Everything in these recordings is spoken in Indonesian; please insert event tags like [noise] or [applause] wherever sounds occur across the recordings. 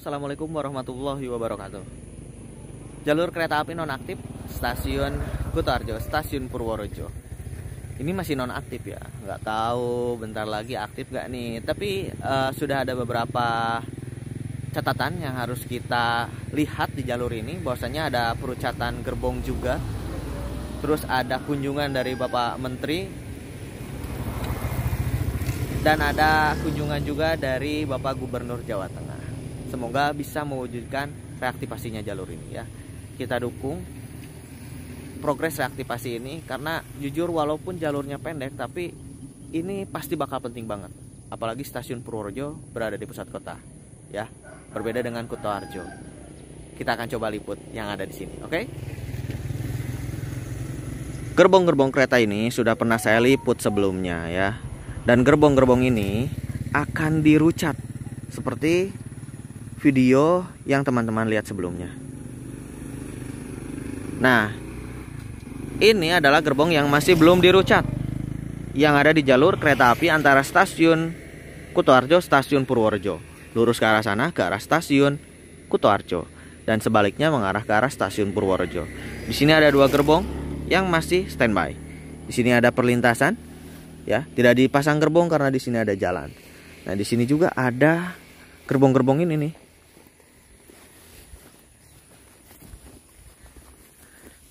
Assalamualaikum warahmatullahi wabarakatuh Jalur kereta api nonaktif Stasiun Kutarjo, Stasiun Purworejo Ini masih nonaktif ya Nggak tahu bentar lagi aktif gak nih Tapi uh, sudah ada beberapa catatan yang harus kita lihat di jalur ini Bahwasanya ada perucatan gerbong juga Terus ada kunjungan dari Bapak Menteri dan ada kunjungan juga dari Bapak Gubernur Jawa Tengah. Semoga bisa mewujudkan reaktivasinya jalur ini ya. Kita dukung progres reaktivasi ini karena jujur walaupun jalurnya pendek tapi ini pasti bakal penting banget. Apalagi stasiun Purworejo berada di pusat kota ya. Berbeda dengan Arjo Kita akan coba liput yang ada di sini, oke? Okay? Gerbong-gerbong kereta ini sudah pernah saya liput sebelumnya ya. Dan gerbong-gerbong ini akan dirucat seperti video yang teman-teman lihat sebelumnya. Nah, ini adalah gerbong yang masih belum dirucat yang ada di jalur kereta api antara stasiun Kutoarjo stasiun Purworejo lurus ke arah sana ke arah stasiun Kutoarjo dan sebaliknya mengarah ke arah stasiun Purworejo. Di sini ada dua gerbong yang masih standby. Di sini ada perlintasan ya, tidak dipasang gerbong karena di sini ada jalan. Nah, di sini juga ada gerbong-gerbong ini nih.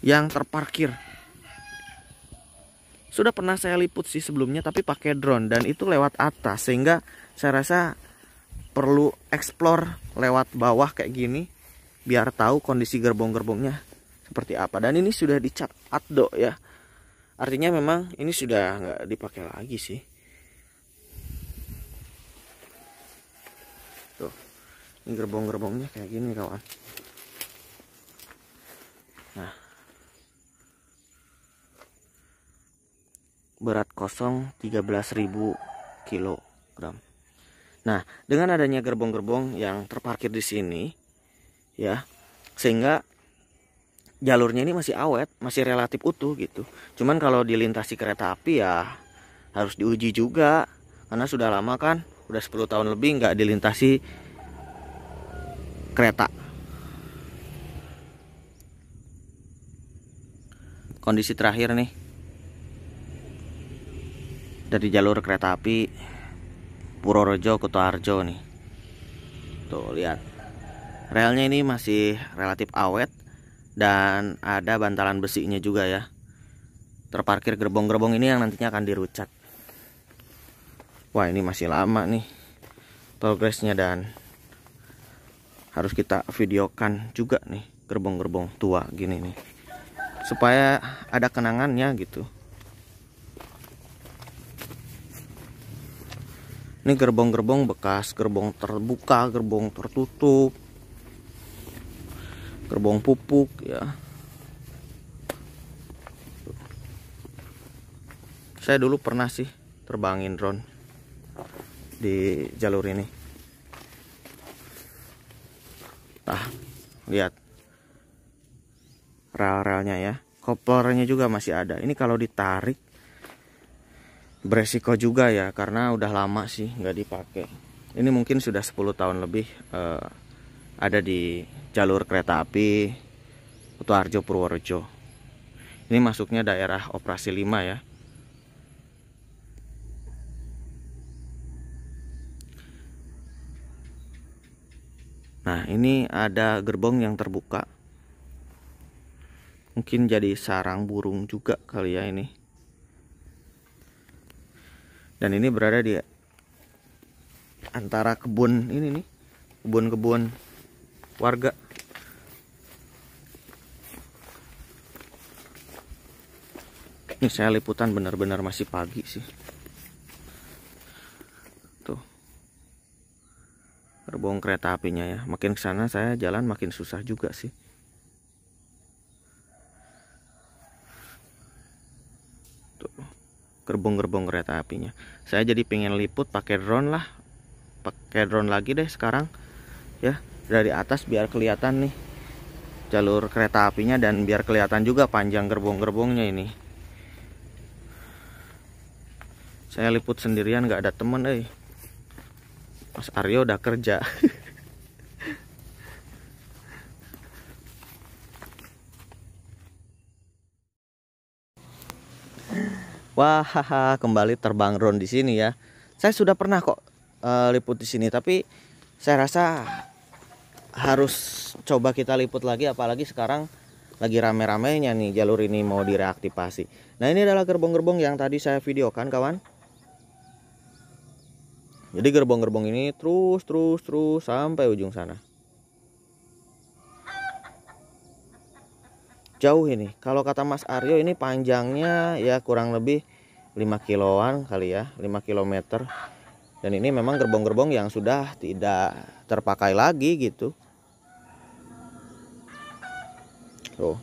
yang terparkir. Sudah pernah saya liput sih sebelumnya tapi pakai drone dan itu lewat atas sehingga saya rasa perlu explore lewat bawah kayak gini biar tahu kondisi gerbong-gerbongnya seperti apa. Dan ini sudah dicap atdo ya. Artinya memang ini sudah nggak dipakai lagi sih. Tuh, ini gerbong-gerbongnya kayak gini kawan. berat kosong 13.000 kilogram. Nah, dengan adanya gerbong-gerbong yang terparkir di sini ya, sehingga jalurnya ini masih awet, masih relatif utuh gitu. Cuman kalau dilintasi kereta api ya harus diuji juga karena sudah lama kan, udah 10 tahun lebih nggak dilintasi kereta. Kondisi terakhir nih dari jalur kereta api Purworejo Kutoarjo nih tuh lihat relnya ini masih relatif awet dan ada bantalan besinya juga ya terparkir gerbong-gerbong ini yang nantinya akan dirucat wah ini masih lama nih progresnya dan harus kita videokan juga nih gerbong-gerbong tua gini nih supaya ada kenangannya gitu ini gerbong-gerbong bekas gerbong terbuka gerbong tertutup gerbong pupuk ya saya dulu pernah sih terbangin drone di jalur ini nah lihat rel-relnya ya koplernya juga masih ada ini kalau ditarik beresiko juga ya karena udah lama sih nggak dipakai ini mungkin sudah 10 tahun lebih uh, ada di jalur kereta api Kutuarjo Purworejo ini masuknya daerah operasi 5 ya Nah ini ada gerbong yang terbuka Mungkin jadi sarang burung juga kali ya ini dan ini berada di antara kebun ini nih kebun-kebun warga ini saya liputan benar-benar masih pagi sih tuh terbong kereta apinya ya makin kesana saya jalan makin susah juga sih tuh gerbong-gerbong kereta apinya saya jadi pengen liput pakai drone lah pakai drone lagi deh sekarang ya dari atas biar kelihatan nih jalur kereta apinya dan biar kelihatan juga panjang gerbong-gerbongnya ini saya liput sendirian nggak ada temen eh Mas Aryo udah kerja [laughs] Wah, haha, kembali terbang drone di sini ya. Saya sudah pernah kok uh, liput di sini, tapi saya rasa harus coba kita liput lagi apalagi sekarang lagi rame-ramenya nih jalur ini mau direaktivasi. Nah, ini adalah gerbong-gerbong yang tadi saya videokan, kawan. Jadi gerbong-gerbong ini terus terus terus sampai ujung sana. Jauh ini. Kalau kata Mas Aryo ini panjangnya ya kurang lebih 5 kiloan kali ya 5 kilometer dan ini memang gerbong-gerbong yang sudah tidak terpakai lagi gitu tuh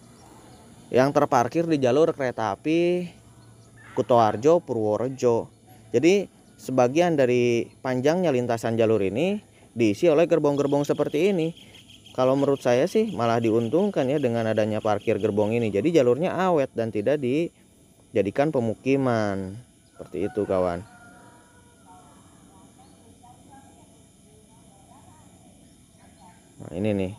yang terparkir di jalur kereta api Kutoarjo Purworejo jadi sebagian dari panjangnya lintasan jalur ini diisi oleh gerbong-gerbong seperti ini kalau menurut saya sih malah diuntungkan ya dengan adanya parkir gerbong ini jadi jalurnya awet dan tidak di jadikan pemukiman seperti itu kawan nah ini nih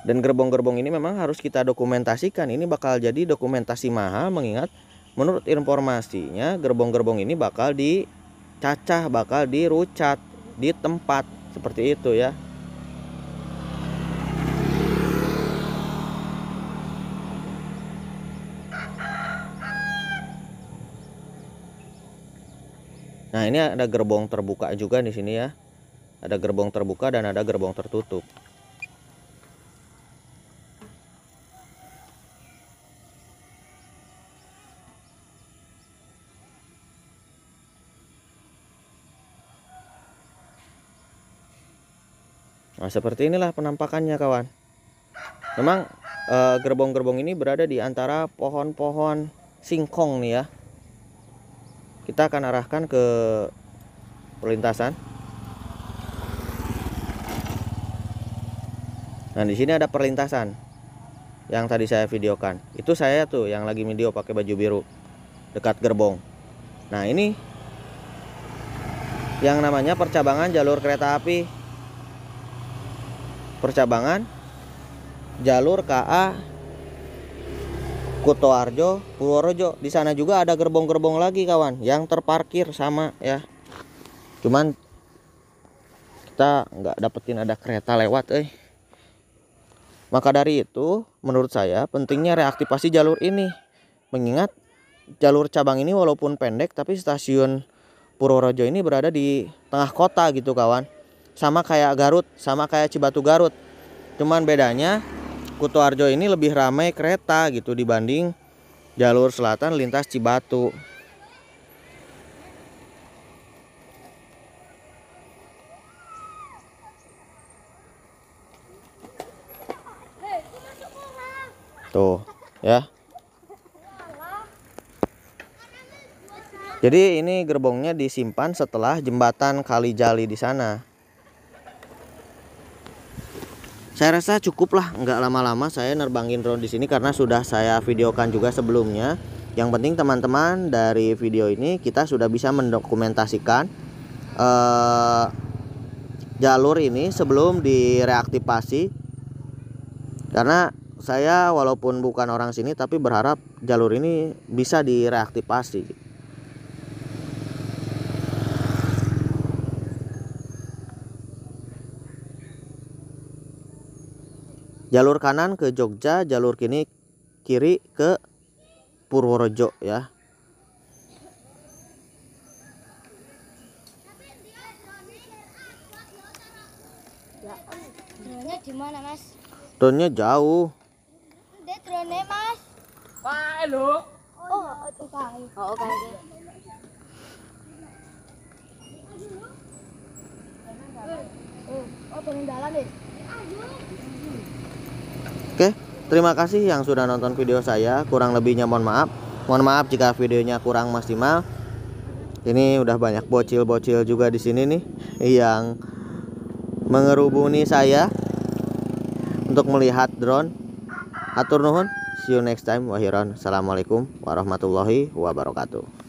dan gerbong-gerbong ini memang harus kita dokumentasikan ini bakal jadi dokumentasi mahal mengingat menurut informasinya gerbong-gerbong ini bakal dicacah bakal dirucat di tempat seperti itu ya Nah, ini ada gerbong terbuka juga di sini ya. Ada gerbong terbuka dan ada gerbong tertutup. Nah, seperti inilah penampakannya kawan. Memang eh, gerbong-gerbong ini berada di antara pohon-pohon singkong nih ya kita akan arahkan ke perlintasan nah di sini ada perlintasan yang tadi saya videokan itu saya tuh yang lagi video pakai baju biru dekat gerbong nah ini yang namanya percabangan jalur kereta api percabangan jalur KA Kutoarjo, Purworejo. Di sana juga ada gerbong-gerbong lagi kawan yang terparkir sama ya. Cuman kita nggak dapetin ada kereta lewat eh. Maka dari itu menurut saya pentingnya reaktivasi jalur ini. Mengingat jalur cabang ini walaupun pendek tapi stasiun Purworejo ini berada di tengah kota gitu kawan. Sama kayak Garut, sama kayak Cibatu Garut. Cuman bedanya Kutoarjo ini lebih ramai kereta gitu dibanding jalur selatan lintas Cibatu. Tuh, ya. Jadi ini gerbongnya disimpan setelah jembatan Kalijali di sana. saya rasa cukup lah nggak lama-lama saya nerbangin drone di sini karena sudah saya videokan juga sebelumnya yang penting teman-teman dari video ini kita sudah bisa mendokumentasikan uh, jalur ini sebelum direaktivasi karena saya walaupun bukan orang sini tapi berharap jalur ini bisa direaktivasi jalur kanan ke Jogja jalur kini kiri ke Purworejo ya Drone di mana, Mas? jauh. Ini drone, Mas. Wah, lo. Oh, oke. Oh, oke. Okay. Eh, oh, pengen nih. Ya? Oke, terima kasih yang sudah nonton video saya. Kurang lebihnya mohon maaf. Mohon maaf jika videonya kurang maksimal. Ini udah banyak bocil-bocil juga di sini nih yang mengerubuni saya untuk melihat drone. Atur nuhun. See you next time. Wahiron. Assalamualaikum warahmatullahi wabarakatuh.